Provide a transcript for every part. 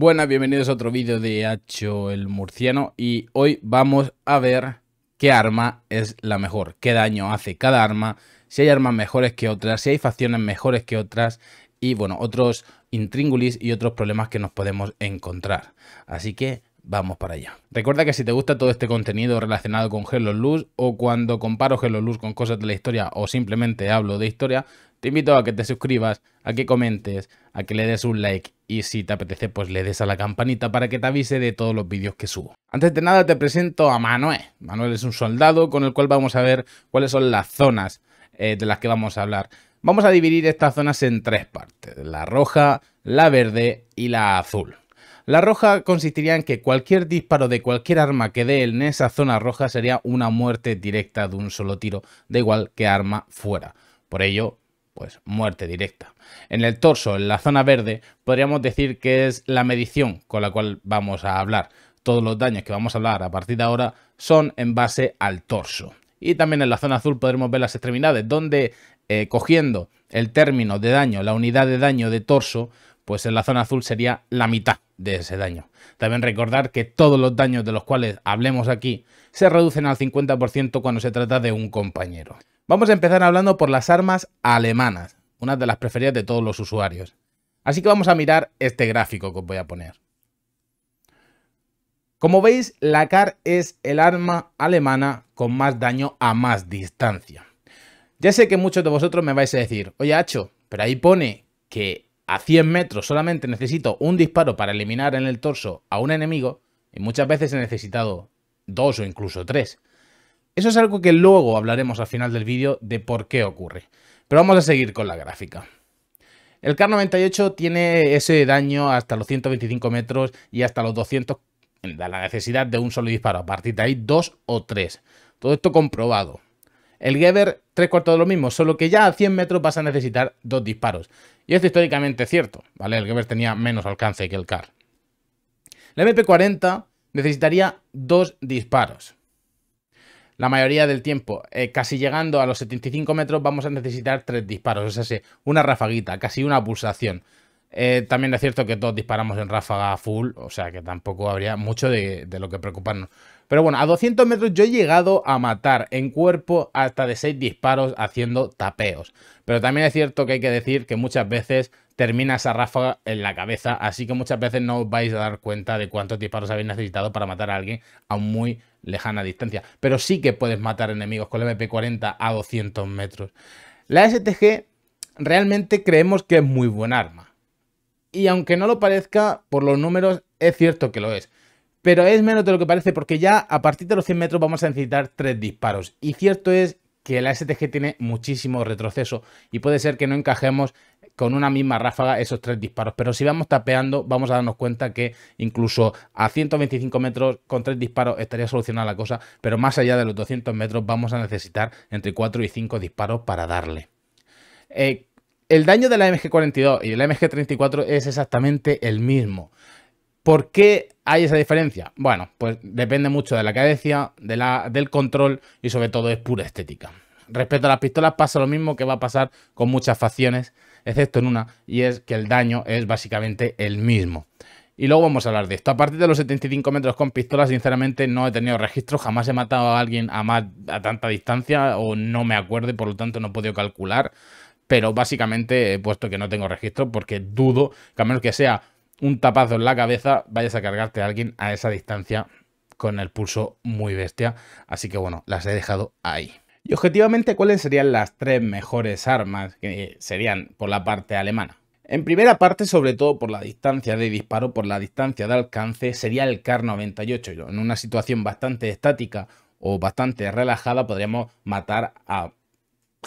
Buenas, bienvenidos a otro vídeo de Hacho el Murciano y hoy vamos a ver qué arma es la mejor, qué daño hace cada arma, si hay armas mejores que otras, si hay facciones mejores que otras y bueno, otros intríngulis y otros problemas que nos podemos encontrar. Así que vamos para allá. Recuerda que si te gusta todo este contenido relacionado con Hello Luz o cuando comparo Hello Luz con cosas de la historia o simplemente hablo de historia, te invito a que te suscribas, a que comentes, a que le des un like y si te apetece pues le des a la campanita para que te avise de todos los vídeos que subo. Antes de nada te presento a Manuel. Manuel es un soldado con el cual vamos a ver cuáles son las zonas eh, de las que vamos a hablar. Vamos a dividir estas zonas en tres partes, la roja, la verde y la azul. La roja consistiría en que cualquier disparo de cualquier arma que dé en esa zona roja sería una muerte directa de un solo tiro, da igual que arma fuera. Por ello, pues muerte directa. En el torso, en la zona verde, podríamos decir que es la medición con la cual vamos a hablar. Todos los daños que vamos a hablar a partir de ahora son en base al torso. Y también en la zona azul podremos ver las extremidades, donde eh, cogiendo el término de daño, la unidad de daño de torso, pues en la zona azul sería la mitad de ese daño. También recordar que todos los daños de los cuales hablemos aquí se reducen al 50% cuando se trata de un compañero. Vamos a empezar hablando por las armas alemanas, una de las preferidas de todos los usuarios. Así que vamos a mirar este gráfico que os voy a poner. Como veis, la CAR es el arma alemana con más daño a más distancia. Ya sé que muchos de vosotros me vais a decir, oye Hacho, pero ahí pone que a 100 metros solamente necesito un disparo para eliminar en el torso a un enemigo y muchas veces he necesitado dos o incluso tres. Eso es algo que luego hablaremos al final del vídeo de por qué ocurre. Pero vamos a seguir con la gráfica. El Car 98 tiene ese daño hasta los 125 metros y hasta los 200 la necesidad de un solo disparo. A partir de ahí, dos o tres. Todo esto comprobado. El Geber, tres cuartos de lo mismo, solo que ya a 100 metros vas a necesitar dos disparos. Y esto históricamente es cierto, ¿vale? El Geber tenía menos alcance que el Car. La MP40 necesitaría dos disparos la mayoría del tiempo. Eh, casi llegando a los 75 metros vamos a necesitar tres disparos, es sea, una rafaguita, casi una pulsación. Eh, también es cierto que todos disparamos en ráfaga full, o sea que tampoco habría mucho de, de, lo que preocuparnos. Pero bueno, a 200 metros yo he llegado a matar en cuerpo hasta de 6 disparos haciendo tapeos. Pero también es cierto que hay que decir que muchas veces termina esa ráfaga en la cabeza, así que muchas veces no os vais a dar cuenta de cuántos disparos habéis necesitado para matar a alguien a muy lejana distancia. Pero sí que puedes matar enemigos con la MP40 a 200 metros. La STG realmente creemos que es muy buena arma. Y aunque no lo parezca, por los números es cierto que lo es. Pero es menos de lo que parece porque ya a partir de los 100 metros vamos a necesitar 3 disparos. Y cierto es que la STG tiene muchísimo retroceso y puede ser que no encajemos con una misma ráfaga esos tres disparos. Pero si vamos tapeando, vamos a darnos cuenta que incluso a 125 metros con tres disparos estaría solucionada la cosa, pero más allá de los 200 metros vamos a necesitar entre 4 y 5 disparos para darle. Eh, el daño de la MG42 y de la MG34 es exactamente el mismo. ¿Por qué hay esa diferencia? Bueno, pues depende mucho de la cadencia, de la, del control y sobre todo es pura estética. Respecto a las pistolas pasa lo mismo que va a pasar con muchas facciones excepto en una, y es que el daño es básicamente el mismo. Y luego vamos a hablar de esto. A partir de los 75 metros con pistola, sinceramente no he tenido registro. Jamás he matado a alguien a, a tanta distancia o no me acuerdo y por lo tanto no he podido calcular. Pero básicamente he puesto que no tengo registro porque dudo que a menos que sea un tapazo en la cabeza vayas a cargarte a alguien a esa distancia con el pulso muy bestia. Así que bueno, las he dejado ahí. Y objetivamente, ¿cuáles serían las tres mejores armas que serían por la parte alemana? En primera parte, sobre todo por la distancia de disparo, por la distancia de alcance, sería el Kar 98. En una situación bastante estática o bastante relajada podríamos matar a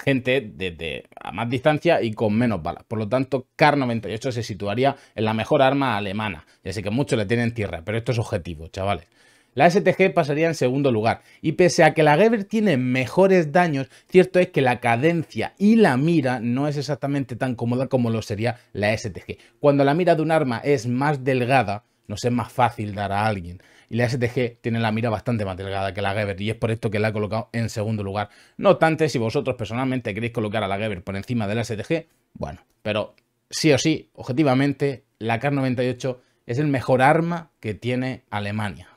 gente desde a más distancia y con menos balas. Por lo tanto, Kar 98 se situaría en la mejor arma alemana. Ya sé que muchos le tienen tierra, pero esto es objetivo, chavales. La STG pasaría en segundo lugar, y pese a que la Geber tiene mejores daños, cierto es que la cadencia y la mira no es exactamente tan cómoda como lo sería la STG. Cuando la mira de un arma es más delgada, nos es más fácil dar a alguien. Y la STG tiene la mira bastante más delgada que la Geber y es por esto que la ha colocado en segundo lugar. No obstante, si vosotros personalmente queréis colocar a la Geber por encima de la STG, bueno, pero sí o sí, objetivamente, la K98 es el mejor arma que tiene Alemania.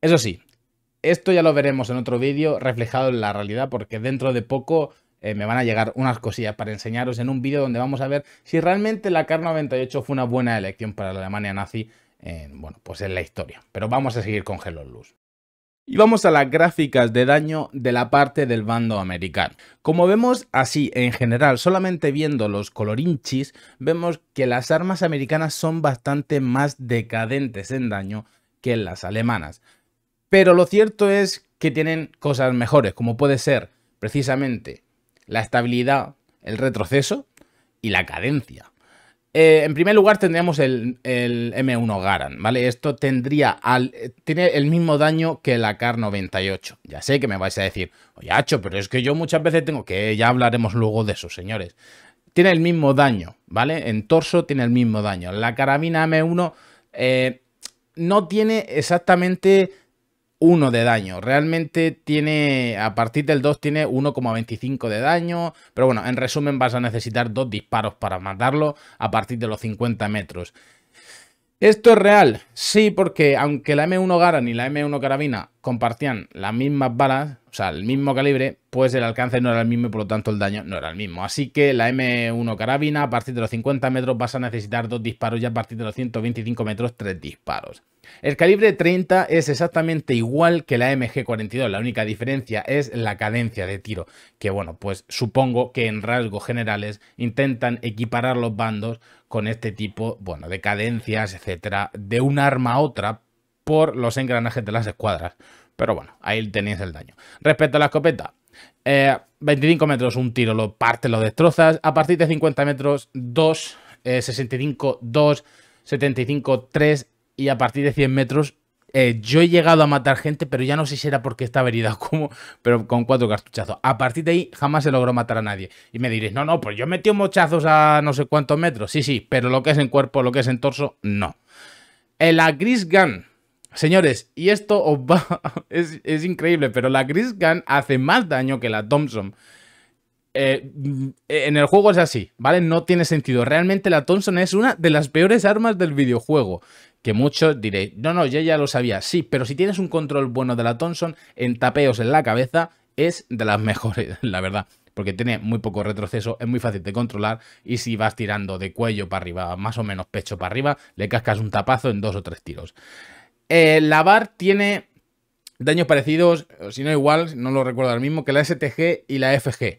Eso sí, esto ya lo veremos en otro vídeo reflejado en la realidad porque dentro de poco eh, me van a llegar unas cosillas para enseñaros en un vídeo donde vamos a ver si realmente la Kar-98 fue una buena elección para la Alemania nazi bueno, pues en la historia. Pero vamos a seguir con gelos Luz. Y vamos a las gráficas de daño de la parte del bando americano. Como vemos así en general, solamente viendo los colorinchis, vemos que las armas americanas son bastante más decadentes en daño que las alemanas. Pero lo cierto es que tienen cosas mejores, como puede ser precisamente la estabilidad, el retroceso y la cadencia. Eh, en primer lugar tendríamos el, M1 Garand, ¿vale? Esto tendría al, eh, tiene el mismo daño que la CAR 98. Ya sé que me vais a decir, oye, hecho, pero es que yo muchas veces tengo que... Ya hablaremos luego de eso, señores. Tiene el mismo daño, ¿vale? En torso tiene el mismo daño. La carabina M1 eh, no tiene exactamente uno de daño. Realmente tiene, a partir del 2 tiene 1,25 de daño, pero bueno, en resumen vas a necesitar dos disparos para matarlo a partir de los 50 metros. ¿Esto es real? Sí, porque aunque la M1 Garan y la M1 Carabina compartían las mismas balas, o sea, el mismo calibre, pues el alcance no era el mismo y por lo tanto el daño no era el mismo. Así que la M1 Carabina a partir de los 50 metros vas a necesitar dos disparos y a partir de los 125 metros tres disparos. El calibre 30 es exactamente igual que la MG42, la única diferencia es la cadencia de tiro, que bueno, pues supongo que en rasgos generales intentan equiparar los bandos con este tipo, bueno, de cadencias, etcétera, de un arma a otra por los engranajes de las escuadras. Pero bueno, ahí tenéis el daño. Respecto a la escopeta, 25 eh, metros, un tiro lo parte, lo destrozas. A partir de 50 metros, 2, 65, 2, 75, 3 y a partir de 100 metros eh, yo he llegado a matar gente, pero ya no sé si era porque estaba herida o cómo, pero con cuatro cartuchazos. A partir de ahí jamás se logró matar a nadie. Y me diréis, no, no, pues yo metí mochazos a no sé cuántos metros. Sí, sí, pero lo que es en cuerpo, lo que es en torso, no. Eh, la Gris Gun. Señores, y esto va... es, es increíble, pero la Gris Gun hace más daño que la Thompson. Eh, mm, en el juego es así, ¿vale? No tiene sentido. Realmente la Thompson es una de las peores armas del videojuego. Que muchos diréis, no, no, yo ya lo sabía. Sí, pero si tienes un control bueno de la Thompson en tapeos en la cabeza, es de las mejores, la verdad. Porque tiene muy poco retroceso, es muy fácil de controlar. Y si vas tirando de cuello para arriba, más o menos pecho para arriba, le cascas un tapazo en dos o tres tiros. Eh, la VAR tiene daños parecidos, si no igual, no lo recuerdo ahora mismo, que la STG y la FG.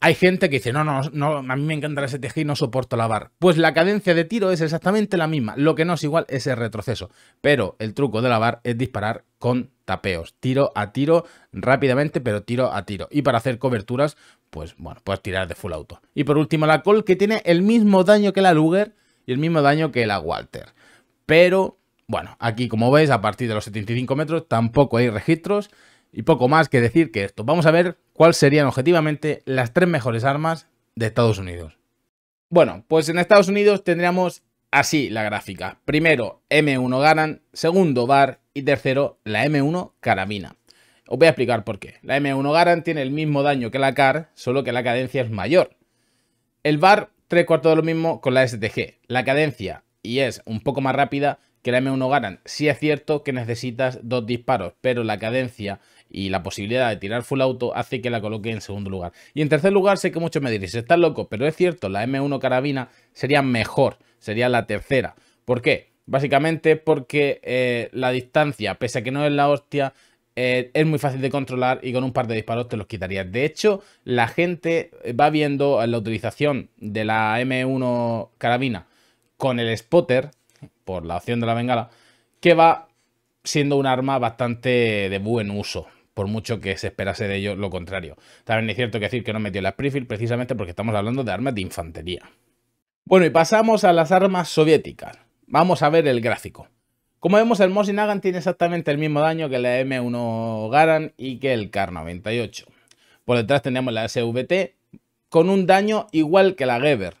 Hay gente que dice, no, no, no, a mí me encanta la STG y no soporto la Pues la cadencia de tiro es exactamente la misma, lo que no es igual es el retroceso. Pero el truco de la es disparar con tapeos, tiro a tiro, rápidamente, pero tiro a tiro. Y para hacer coberturas, pues bueno, puedes tirar de full auto. Y por último la Col, que tiene el mismo daño que la Luger y el mismo daño que la Walter. Pero, bueno, aquí como veis, a partir de los 75 metros tampoco hay registros y poco más que decir que esto. Vamos a ver cuáles serían objetivamente las tres mejores armas de Estados Unidos. Bueno, pues en Estados Unidos tendríamos así la gráfica. Primero M1 Garand, segundo Bar y tercero la M1 Carabina. Os voy a explicar por qué. La M1 Garand tiene el mismo daño que la CAR, solo que la cadencia es mayor. El Bar, tres cuartos de lo mismo con la STG. La cadencia, y es un poco más rápida que la M1 Garand. Sí es cierto que necesitas dos disparos, pero la cadencia y la posibilidad de tirar full auto hace que la coloque en segundo lugar. Y en tercer lugar, sé que muchos me diréis, estás loco, pero es cierto, la M1 carabina sería mejor, sería la tercera. ¿Por qué? Básicamente porque eh, la distancia, pese a que no es la hostia, eh, es muy fácil de controlar y con un par de disparos te los quitarías. De hecho, la gente va viendo la utilización de la M1 carabina con el spotter, por la opción de la bengala, que va siendo un arma bastante de buen uso por mucho que se esperase de ello lo contrario. También es cierto que decir que no metió la Springfield precisamente porque estamos hablando de armas de infantería. Bueno, y pasamos a las armas soviéticas. Vamos a ver el gráfico. Como vemos, el Mosin Nagant tiene exactamente el mismo daño que la M1 Garand y que el Kar-98. Por detrás tenemos la SVT con un daño igual que la Geber.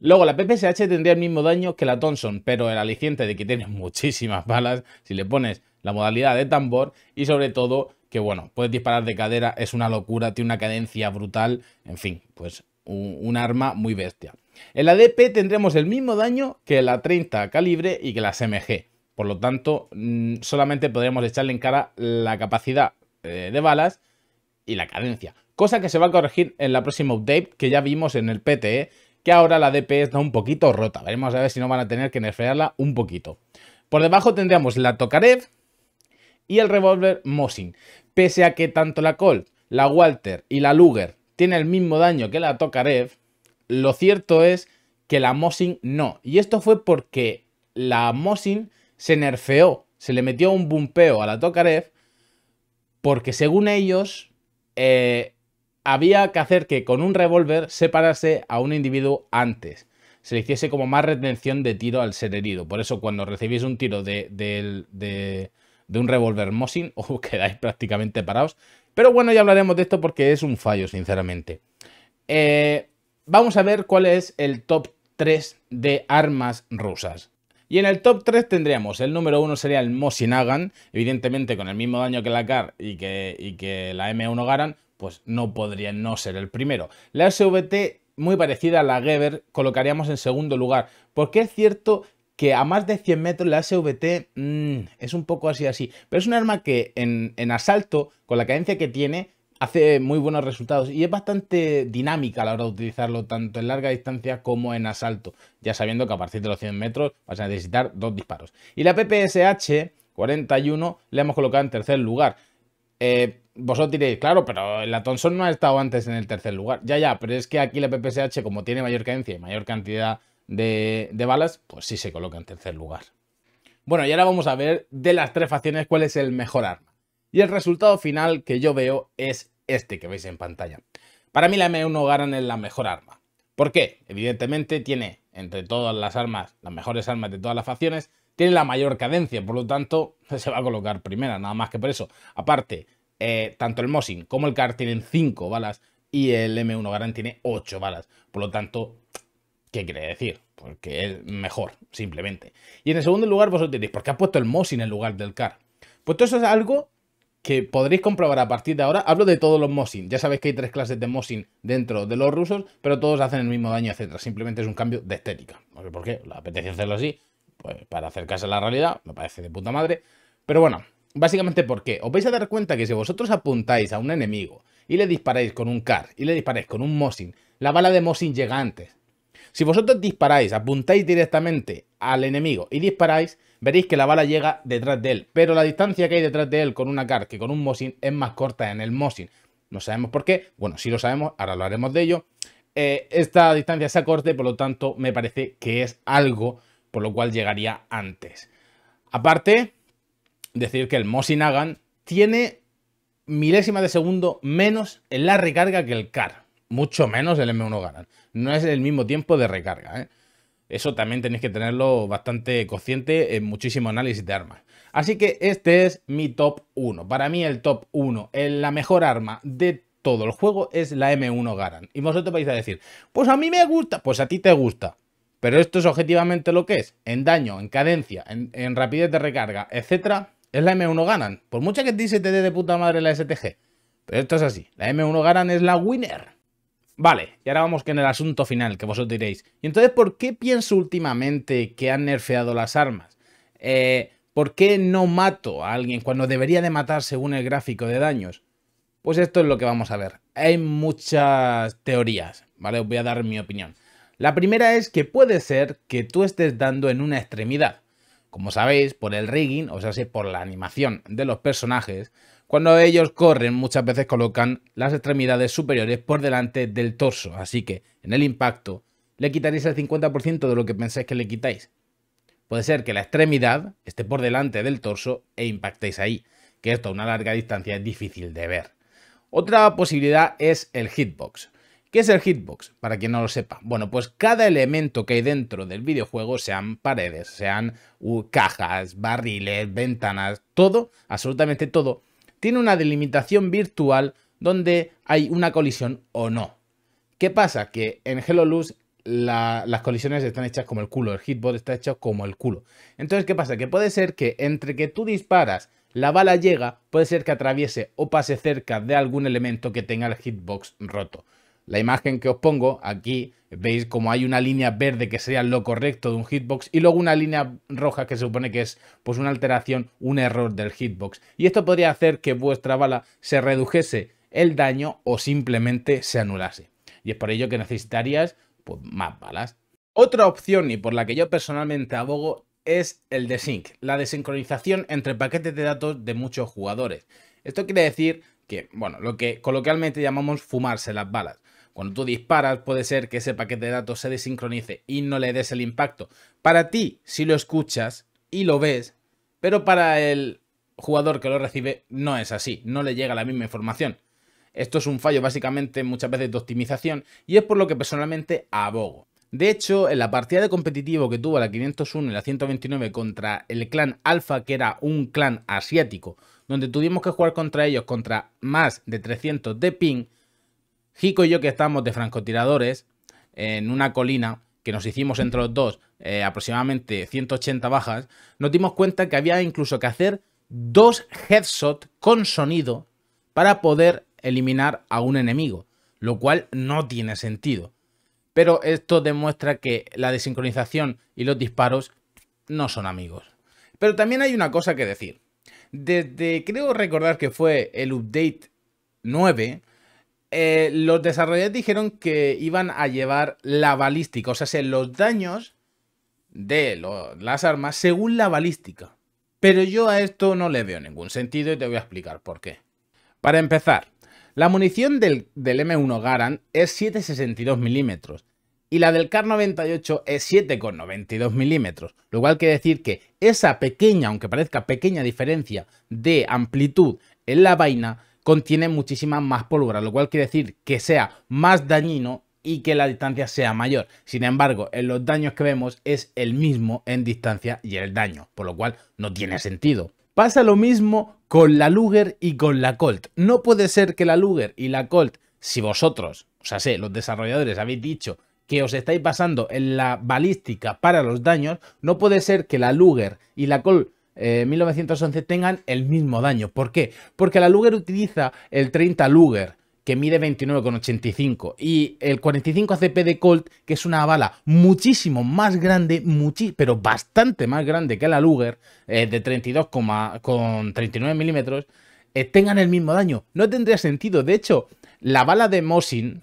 Luego la PPSH tendría el mismo daño que la Thompson, pero el aliciente de que tienes muchísimas balas, si le pones la modalidad de tambor y sobre todo que bueno, puedes disparar de cadera, es una locura, tiene una cadencia brutal, en fin, pues un, arma muy bestia. En la DP tendremos el mismo daño que la 30 calibre y que la SMG, por lo tanto mm, solamente podremos echarle en cara la capacidad eh, de balas y la cadencia, cosa que se va a corregir en la próxima update que ya vimos en el PTE, que ahora la DP está un poquito rota, veremos a ver si no van a tener que nerfearla un poquito. Por debajo tendríamos la Tokarev, y el revólver Mosin. Pese a que tanto la Colt, la Walter y la Luger tienen el mismo daño que la Tokarev, lo cierto es que la Mosin no. Y esto fue porque la Mosin se nerfeó, se le metió un bumpeo a la Tokarev, porque según ellos eh, había que hacer que con un revólver separase a un individuo antes. Se le hiciese como más retención de tiro al ser herido. Por eso cuando recibís un tiro de, de un revólver Mosin o quedáis prácticamente parados. Pero bueno, ya hablaremos de esto porque es un fallo, sinceramente. Eh, vamos a ver cuál es el top 3 de armas rusas. Y en el top 3 tendríamos, el número 1 sería el Mosin Agan, evidentemente con el mismo daño que la CAR y que, y que la M1 Garan, pues no podría no ser el primero. La SVT muy parecida a la Geber, colocaríamos en segundo lugar, porque es cierto que a más de 100 metros la SVT mm, es un poco así así, pero es un arma que en, asalto, con la cadencia que tiene, hace muy buenos resultados y es bastante dinámica a la hora de utilizarlo tanto en larga distancia como en asalto, ya sabiendo que a partir de los 100 metros vas a necesitar dos disparos. Y la PPSH 41 la hemos colocado en tercer lugar. Eh, vosotros diréis, claro, pero la Tonson no ha estado antes en el tercer lugar. Ya, ya, pero es que aquí la PPSH, como tiene mayor cadencia y mayor cantidad de, balas, pues sí se coloca en tercer lugar. Bueno, y ahora vamos a ver de las tres facciones cuál es el mejor arma. Y el resultado final que yo veo es este que veis en pantalla. Para mí la M1 Garan es la mejor arma. ¿Por qué? Evidentemente tiene entre todas las armas, las mejores armas de todas las facciones, tiene la mayor cadencia, por lo tanto se va a colocar primera, nada más que por eso. Aparte, eh, tanto el Mosin como el CAR tienen 5 balas y el M1 Garan tiene 8 balas, por lo tanto ¿Qué quiere decir? Porque es mejor, simplemente. Y en el segundo lugar, vosotros diréis, ¿por qué ha puesto el Mosin en lugar del car? Pues eso es algo que podréis comprobar a partir de ahora. Hablo de todos los Mosin. Ya sabéis que hay tres clases de Mosin dentro de los rusos, pero todos hacen el mismo daño, etcétera. Simplemente es un cambio de estética. por qué, le apetece hacerlo así, pues para acercarse a la realidad, me parece de puta madre. Pero bueno, básicamente porque os vais a dar cuenta que si vosotros apuntáis a un enemigo y le disparáis con un car y le disparáis con un Mosin, la bala de Mosin llega antes. Si vosotros disparáis, apuntáis directamente al enemigo y disparáis, veréis que la bala llega detrás de él. Pero la distancia que hay detrás de él con una CAR que con un Mosin es más corta en el Mosin. No sabemos por qué. Bueno, si lo sabemos, ahora hablaremos de ello. Eh, esta distancia se acorte, por lo tanto, me parece que es algo por lo cual llegaría antes. Aparte, decir que el Mosin nagant tiene milésimas de segundo menos en la recarga que el CAR mucho menos el M1 Garand. No es el mismo tiempo de recarga. ¿eh? Eso también tenéis que tenerlo bastante consciente en muchísimo análisis de armas. Así que este es mi top 1. Para mí el top 1, la mejor arma de todo el juego es la M1 Garand. Y vosotros vais a decir, pues a mí me gusta, pues a ti te gusta. Pero esto es objetivamente lo que es. En daño, en cadencia, en, rapidez de recarga, etcétera, es la M1 Garand. Por mucha que dice te dé de puta madre la STG. Pero esto es así. La M1 Garand es la winner. Vale, y ahora vamos con el asunto final, que vosotros diréis. ¿Y entonces por qué pienso últimamente que han nerfeado las armas? Eh, ¿Por qué no mato a alguien cuando debería de matar según el gráfico de daños? Pues esto es lo que vamos a ver. Hay muchas teorías, ¿vale? Os voy a dar mi opinión. La primera es que puede ser que tú estés dando en una extremidad. Como sabéis, por el rigging, o sea, por la animación de los personajes, cuando ellos corren muchas veces colocan las extremidades superiores por delante del torso, así que en el impacto le quitaréis el 50% de lo que pensáis que le quitáis. Puede ser que la extremidad esté por delante del torso e impactéis ahí, que esto a una larga distancia es difícil de ver. Otra posibilidad es el hitbox. ¿Qué es el hitbox? Para quien no lo sepa. Bueno, pues cada elemento que hay dentro del videojuego, sean paredes, sean cajas, barriles, ventanas, todo, absolutamente todo, tiene una delimitación virtual donde hay una colisión o no. ¿Qué pasa? Que en Hello Luz las colisiones están hechas como el culo, el hitbox está hecho como el culo. Entonces, ¿qué pasa? Que puede ser que entre que tú disparas, la bala llega, puede ser que atraviese o pase cerca de algún elemento que tenga el hitbox roto la imagen que os pongo aquí, veis como hay una línea verde que sería lo correcto de un hitbox y luego una línea roja que se supone que es pues una alteración, un error del hitbox. Y esto podría hacer que vuestra bala se redujese el daño o simplemente se anulase. Y es por ello que necesitarías pues, más balas. Otra opción y por la que yo personalmente abogo es el desync, la desincronización entre paquetes de datos de muchos jugadores. Esto quiere decir que, bueno, lo que coloquialmente llamamos fumarse las balas. Cuando tú disparas, puede ser que ese paquete de datos se desincronice y no le des el impacto. Para ti, si lo escuchas y lo ves, pero para el jugador que lo recibe no es así, no le llega la misma información. Esto es un fallo básicamente muchas veces de optimización y es por lo que personalmente abogo. De hecho, en la partida de competitivo que tuvo la 501 y la 129 contra el clan Alpha, que era un clan asiático, donde tuvimos que jugar contra ellos contra más de 300 de ping, Jico y yo que estamos de francotiradores en una colina que nos hicimos entre los dos eh, aproximadamente 180 bajas, nos dimos cuenta que había incluso que hacer dos headshots con sonido para poder eliminar a un enemigo, lo cual no tiene sentido. Pero esto demuestra que la desincronización y los disparos no son amigos. Pero también hay una cosa que decir. Desde creo recordar que fue el update 9, eh, los desarrolladores dijeron que iban a llevar la balística, o sea, los daños de las armas según la balística. Pero yo a esto no le veo ningún sentido y te voy a explicar por qué. Para empezar, la munición del, M1 Garand es 7,62 milímetros y la del Car 98 es 7,92 milímetros, lo cual quiere decir que esa pequeña, aunque parezca pequeña diferencia de amplitud en la vaina, contiene muchísima más pólvora, lo cual quiere decir que sea más dañino y que la distancia sea mayor. Sin embargo, en los daños que vemos es el mismo en distancia y el daño, por lo cual no tiene sentido. Pasa lo mismo con la Luger y con la Colt. No puede ser que la Luger y la Colt, si vosotros, o sea, sé, los desarrolladores habéis dicho que os estáis pasando en la balística para los daños, no puede ser que la Luger y la Colt 1911 eh, tengan el mismo daño. ¿Por qué? Porque la Luger utiliza el 30 Luger que mide 29,85 y el 45 ACP de Colt, que es una bala muchísimo más grande, pero bastante más grande que la Luger, eh, de 32, con 39 milímetros, eh, tengan el mismo daño. No tendría sentido. De hecho, la bala de Mosin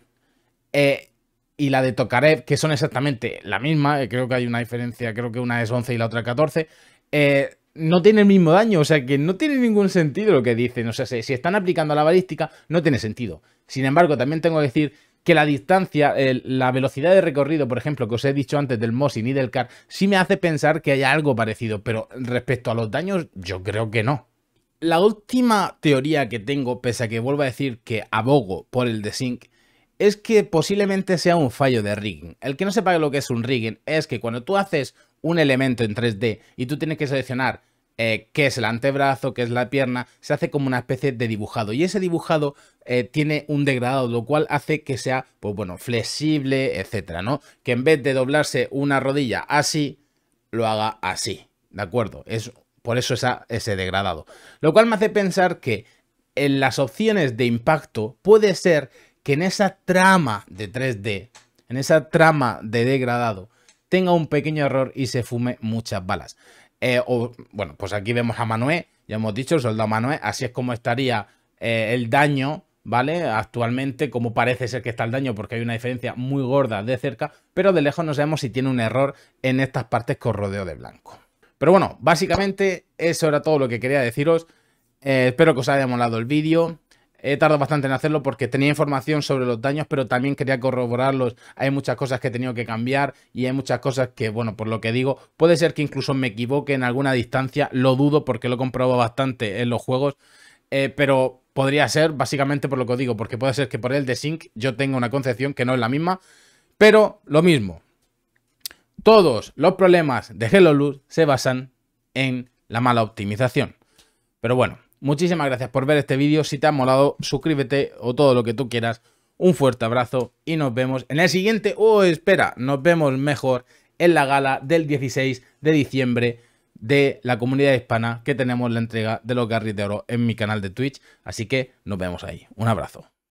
y la de Tokarev, que son exactamente la misma, creo que hay una diferencia, creo que una es 11 y la otra 14, eh, no tiene el mismo daño, o sea que no tiene ningún sentido lo que dicen, o sea, si, están aplicando la balística, no tiene sentido. Sin embargo, también tengo que decir que la distancia, la velocidad de recorrido, por ejemplo, que os he dicho antes del Mosin y del Car, sí me hace pensar que haya algo parecido, pero respecto a los daños, yo creo que no. La última teoría que tengo, pese a que vuelvo a decir que abogo por el de Sync, es que posiblemente sea un fallo de rigging. El que no sepa lo que es un rigging es que cuando tú haces un elemento en 3D y tú tienes que seleccionar eh, qué es el antebrazo, qué es la pierna, se hace como una especie de dibujado. Y ese dibujado eh, tiene un degradado, lo cual hace que sea, pues bueno, flexible, etcétera, ¿no? Que en vez de doblarse una rodilla así, lo haga así, ¿de acuerdo? Es por eso ese degradado. Lo cual me hace pensar que en las opciones de impacto puede ser que en esa trama de 3D, en esa trama de degradado, tenga un pequeño error y se fume muchas balas. Eh, bueno, pues aquí vemos a Manuel, ya hemos dicho, el soldado Manuel, así es como estaría eh, el daño, ¿vale? Actualmente, como parece ser que está el daño, porque hay una diferencia muy gorda de cerca, pero de lejos no sabemos si tiene un error en estas partes con rodeo de blanco. Pero bueno, básicamente eso era todo lo que quería deciros. Eh, espero que os haya molado el vídeo. He tardado bastante en hacerlo porque tenía información sobre los daños, pero también quería corroborarlos. Hay muchas cosas que he tenido que cambiar y hay muchas cosas que, bueno, por lo que digo, puede ser que incluso me equivoque en alguna distancia. Lo dudo porque lo he comprobado bastante en los juegos. Eh, pero podría ser, básicamente por lo que digo, porque puede ser que por el de Sync yo tenga una concepción que no es la misma, pero lo mismo. Todos los problemas de Luz se basan en la mala optimización. Pero bueno, Muchísimas gracias por ver este vídeo. Si te ha molado, suscríbete o todo lo que tú quieras. Un fuerte abrazo y nos vemos en el siguiente. O oh, espera, nos vemos mejor en la gala del 16 de diciembre de la comunidad hispana que tenemos la entrega de los Garris de Oro en mi canal de Twitch. Así que nos vemos ahí. Un abrazo.